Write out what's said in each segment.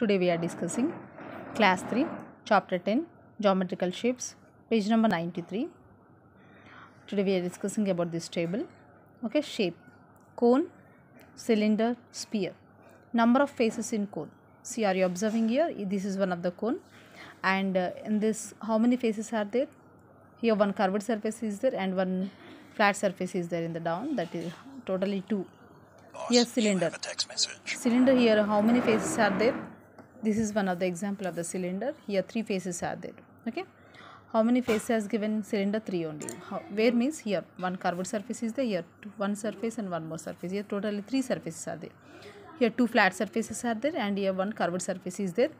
Today we are discussing class 3 chapter 10 geometrical shapes page number 93. Today we are discussing about this table. Okay shape cone cylinder sphere number of faces in cone. See are you observing here this is one of the cone and uh, in this how many faces are there? Here one curved surface is there and one flat surface is there in the down that is totally two Yes, cylinder cylinder here how many faces are there this is one of the example of the cylinder here three faces are there okay how many faces has given cylinder 3 only how, where means here one curved surface is there here two, one surface and one more surface here totally three surfaces are there here two flat surfaces are there and here one curved surface is there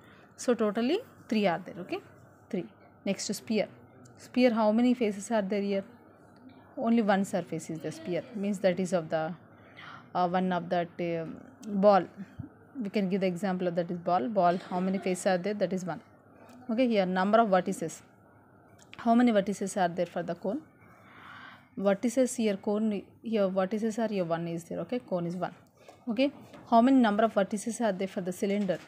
so totally three are there okay three next to sphere sphere how many faces are there here only one surface is the sphere means that is of the uh, one of that uh, ball we can give the example of that is ball ball how many faces are there that is one okay here number of vertices how many vertices are there for the cone vertices here cone here vertices are here one is there okay cone is one okay how many number of vertices are there for the cylinder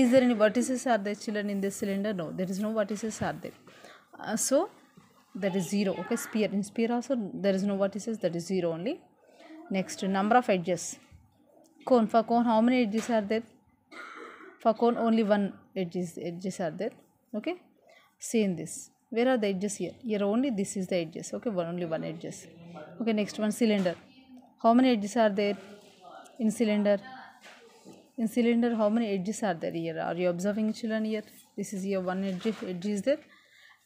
is there any vertices are there children in this cylinder no there is no vertices are there uh, so that is zero okay sphere in sphere also there is no vertices that is zero only next number of edges cone for cone how many edges are there for cone only one edges edges are there okay see in this where are the edges here here only this is the edges okay one only one edges okay next one cylinder how many edges are there in cylinder in cylinder how many edges are there here are you observing children here this is here one edge edge is there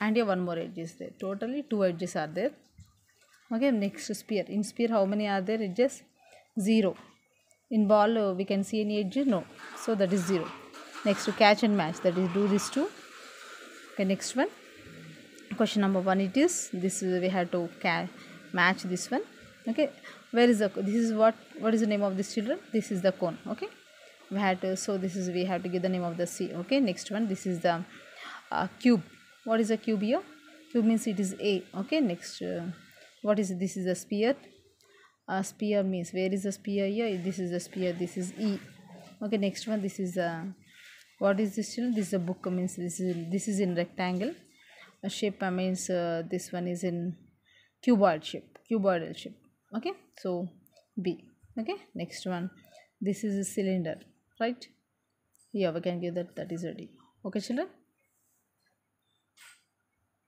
and here one more edge is there totally two edges are there okay next sphere in sphere how many are there edges zero in ball uh, we can see any edges no so that is 0 next to catch and match that is do this two okay next one question number one it is this is, we have to match this one okay where is the this is what what is the name of this children this is the cone okay we had to so this is we have to give the name of the c okay next one this is the uh, cube what is a cube here cube means it is a okay next uh, what is this is a sphere a spear means where is the spear here this is the spear this is e okay next one this is a uh, what is this children this is a book means this is this is in rectangle a shape uh, means uh, this one is in cuboid shape cuboidal shape okay so b okay next one this is a cylinder right yeah we can give that that is ready okay children